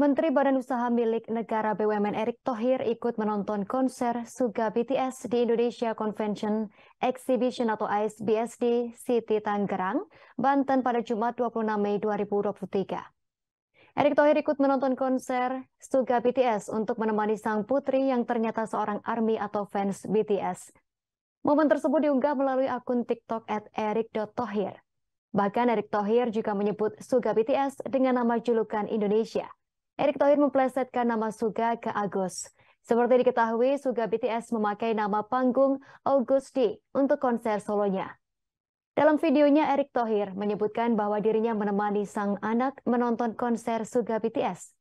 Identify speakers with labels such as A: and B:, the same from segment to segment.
A: Menteri Badan Usaha milik negara BUMN Erick Thohir ikut menonton konser Suga BTS di Indonesia Convention Exhibition atau ISBSD City Tangerang, Banten pada Jumat 26 Mei 2023. Erick Thohir ikut menonton konser Suga BTS untuk menemani sang putri yang ternyata seorang ARMY atau fans BTS. Momen tersebut diunggah melalui akun TikTok at erick.thohir. Bahkan Erick Thohir juga menyebut Suga BTS dengan nama julukan Indonesia – Erick Thohir memplesetkan nama Suga ke Agus. Seperti diketahui, Suga BTS memakai nama panggung Augusti untuk konser solonya. Dalam videonya, Erick Thohir menyebutkan bahwa dirinya menemani sang anak menonton konser Suga BTS.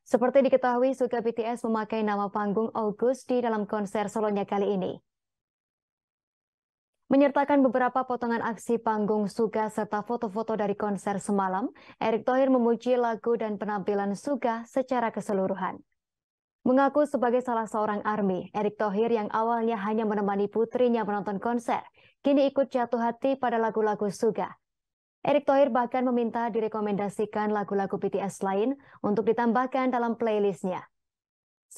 A: Seperti diketahui, Suga BTS memakai nama panggung Augusti dalam konser solonya kali ini. Menyertakan beberapa potongan aksi panggung Suga serta foto-foto dari konser semalam, Erick Thohir memuji lagu dan penampilan Suga secara keseluruhan. Mengaku sebagai salah seorang ARMY, Erick Thohir yang awalnya hanya menemani putrinya menonton konser, kini ikut jatuh hati pada lagu-lagu Suga. Erick Thohir bahkan meminta direkomendasikan lagu-lagu BTS lain untuk ditambahkan dalam playlistnya.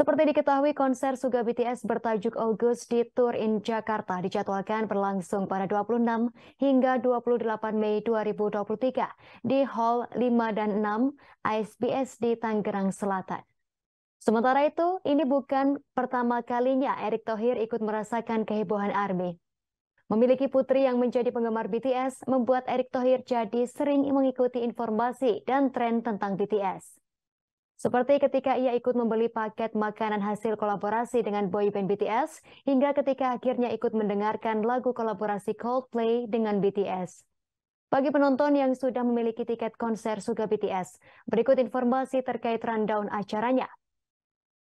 A: Seperti diketahui, konser Suga BTS bertajuk August di Tour in Jakarta dijadwalkan berlangsung pada 26 hingga 28 Mei 2023 di Hall 5 dan 6 ISBS di Tangerang Selatan. Sementara itu, ini bukan pertama kalinya Erick Thohir ikut merasakan kehebohan ARMY. Memiliki putri yang menjadi penggemar BTS membuat Erick Thohir jadi sering mengikuti informasi dan tren tentang BTS. Seperti ketika ia ikut membeli paket makanan hasil kolaborasi dengan boyband BTS, hingga ketika akhirnya ikut mendengarkan lagu kolaborasi Coldplay dengan BTS. Bagi penonton yang sudah memiliki tiket konser Suga BTS, berikut informasi terkait rundown acaranya.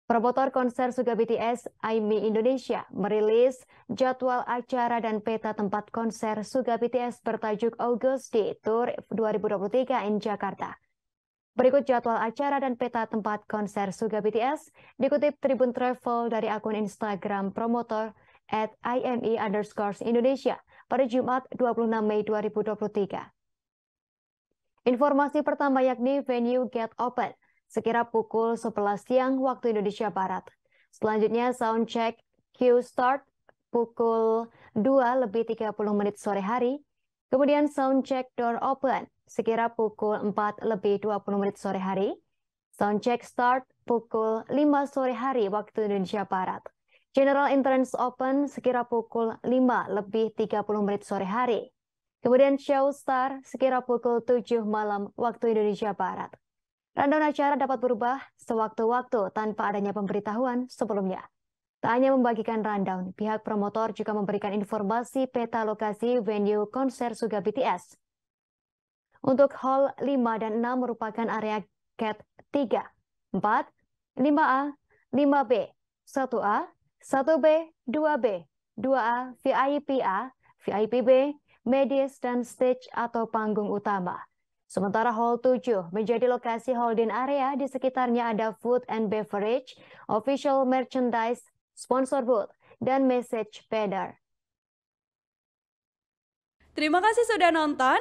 A: Promotor konser Suga BTS, AIMI Indonesia, merilis jadwal acara dan peta tempat konser Suga BTS bertajuk August di Tour 2023 in Jakarta. Berikut jadwal acara dan peta tempat konser Suga BTS dikutip Tribun Travel dari akun Instagram promotor at IME underscores Indonesia pada Jumat 26 Mei 2023. Informasi pertama yakni venue get open sekira pukul 11 siang waktu Indonesia Barat. Selanjutnya sound check Q start pukul 2 lebih 30 menit sore hari. Kemudian sound check door open sekira pukul 4 lebih 20 menit sore hari. Soundcheck start pukul 5 sore hari waktu Indonesia Barat. General Entrance Open sekira pukul 5 lebih 30 menit sore hari. Kemudian show start sekira pukul 7 malam waktu Indonesia Barat. Rundown acara dapat berubah sewaktu-waktu tanpa adanya pemberitahuan sebelumnya. Tak hanya membagikan rundown, pihak promotor juga memberikan informasi peta lokasi venue konser Suga BTS untuk hall 5 dan 6 merupakan area cat 3, 4, 5A, 5B, 1A, 1B, 2B, 2A, VIPA, VIPB, medis, dan stage atau panggung utama. Sementara Hall 7 menjadi lokasi holding area, di sekitarnya ada food and beverage, official merchandise, sponsor booth, dan message banner. Terima kasih sudah nonton.